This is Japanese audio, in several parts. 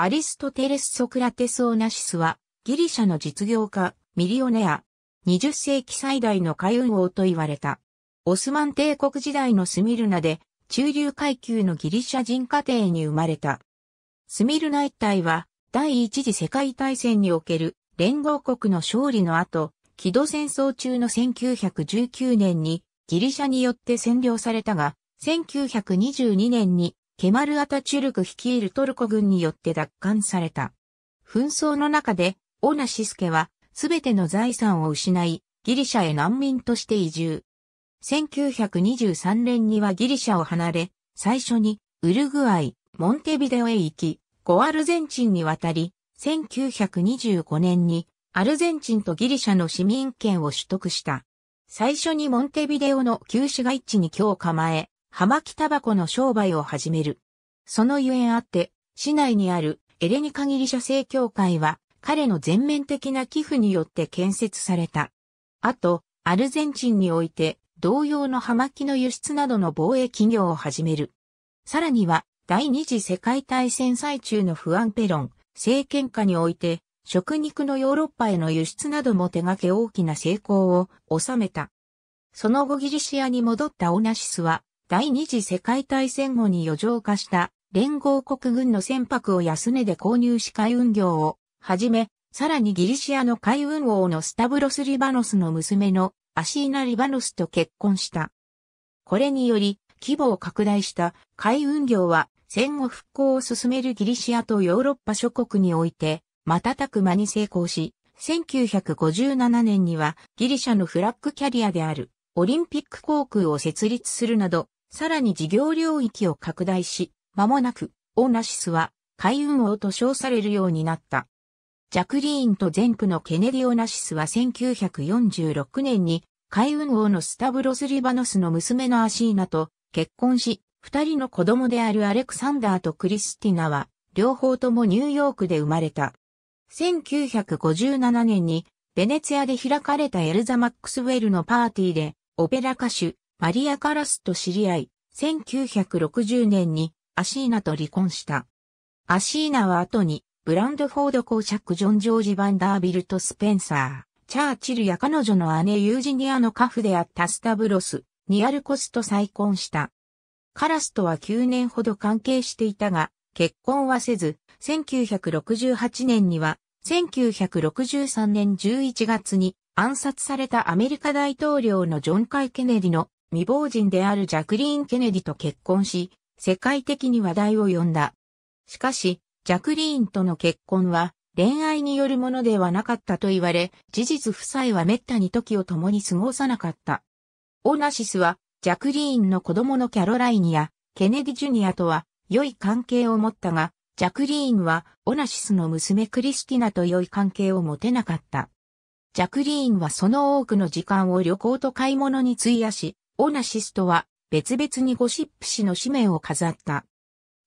アリストテレス・ソクラテス・オナシスは、ギリシャの実業家、ミリオネア、20世紀最大の海運王と言われた。オスマン帝国時代のスミルナで、中流階級のギリシャ人家庭に生まれた。スミルナ一帯は、第一次世界大戦における連合国の勝利の後、起戸戦争中の1919年にギリシャによって占領されたが、1922年にケマル・アタチュルク率いるトルコ軍によって奪還された。紛争の中で、オナシスケは、すべての財産を失い、ギリシャへ難民として移住。1923年にはギリシャを離れ、最初に、ウルグアイ、モンテビデオへ行き、ゴアルゼンチンに渡り、1925年に、アルゼンチンとギリシャの市民権を取得した。最初にモンテビデオの旧市街地に今日構え、葉巻タバコの商売を始める。そのゆえんあって、市内にあるエレニカギリシャ正教会は、彼の全面的な寄付によって建設された。あと、アルゼンチンにおいて、同様の葉巻の輸出などの防衛企業を始める。さらには、第二次世界大戦最中のフアン・ペロン、政権下において、食肉のヨーロッパへの輸出なども手掛け大きな成功を収めた。その後ギリシアに戻ったオナシスは、第二次世界大戦後に余剰化した連合国軍の船舶を安値で購入し海運業をはじめ、さらにギリシアの海運王のスタブロス・リバノスの娘のアシーナ・リバノスと結婚した。これにより、規模を拡大した海運業は戦後復興を進めるギリシアとヨーロッパ諸国において瞬く間に成功し、1957年にはギリシャのフラッグキャリアであるオリンピック航空を設立するなどさらに事業領域を拡大し、間もなく、オナシスは、海運王と称されるようになった。ジャクリーンと前区のケネディ・オナシスは1946年に、海運王のスタブロス・リバノスの娘のアシーナと結婚し、二人の子供であるアレクサンダーとクリスティナは、両方ともニューヨークで生まれた。1957年に、ベネツィアで開かれたエルザ・マックスウェルのパーティーで、オペラ歌手、マリア・カラスと知り合い、1960年にアシーナと離婚した。アシーナは後に、ブランドフォード公爵ジョン・ジョージ・バンダービルト・スペンサー、チャーチルや彼女の姉ユージニアの家父であったスタブロス、ニアルコスと再婚した。カラスとは9年ほど関係していたが、結婚はせず、1968年には、1963年11月に暗殺されたアメリカ大統領のジョン・カイ・ケネディの未亡人であるジャクリーン・ケネディと結婚し、世界的に話題を呼んだ。しかし、ジャクリーンとの結婚は恋愛によるものではなかったと言われ、事実夫妻は滅多に時を共に過ごさなかった。オナシスは、ジャクリーンの子供のキャロラインや、ケネディ・ジュニアとは、良い関係を持ったが、ジャクリーンは、オナシスの娘クリスティナと良い関係を持てなかった。ジャクリーンはその多くの時間を旅行と買い物に費やし、オナシスとは別々にゴシップ氏の紙面を飾った。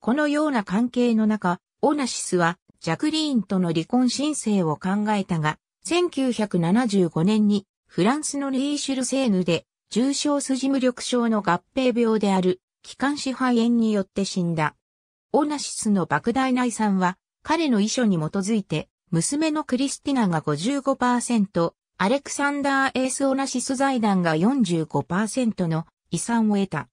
このような関係の中、オナシスはジャクリーンとの離婚申請を考えたが、1975年にフランスのリーシュルセーヌで重症筋無力症の合併病である気管支肺炎によって死んだ。オナシスの莫大な遺産は彼の遺書に基づいて娘のクリスティナが55%、アレクサンダー・エース・オナシス財団が45%の遺産を得た。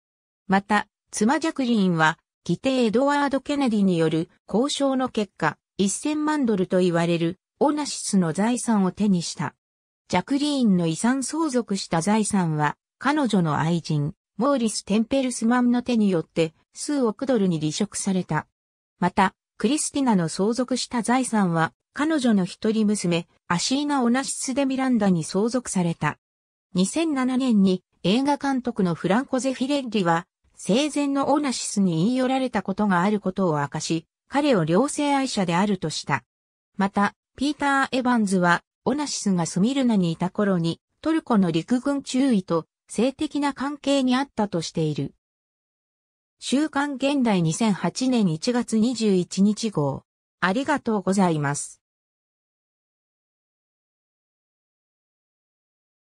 また、妻ジャクリーンは、義弟エドワード・ケネディによる交渉の結果、1000万ドルと言われるオナシスの財産を手にした。ジャクリーンの遺産相続した財産は、彼女の愛人、モーリス・テンペルスマンの手によって数億ドルに離職された。また、クリスティナの相続した財産は彼女の一人娘、アシーナ・オナシス・デ・ミランダに相続された。2007年に映画監督のフランコ・ゼフィレッリは、生前のオナシスに言い寄られたことがあることを明かし、彼を両性愛者であるとした。また、ピーター・エヴァンズは、オナシスがスミルナにいた頃に、トルコの陸軍中尉と性的な関係にあったとしている。週刊現代2008年1月21日号。ありがとうございます。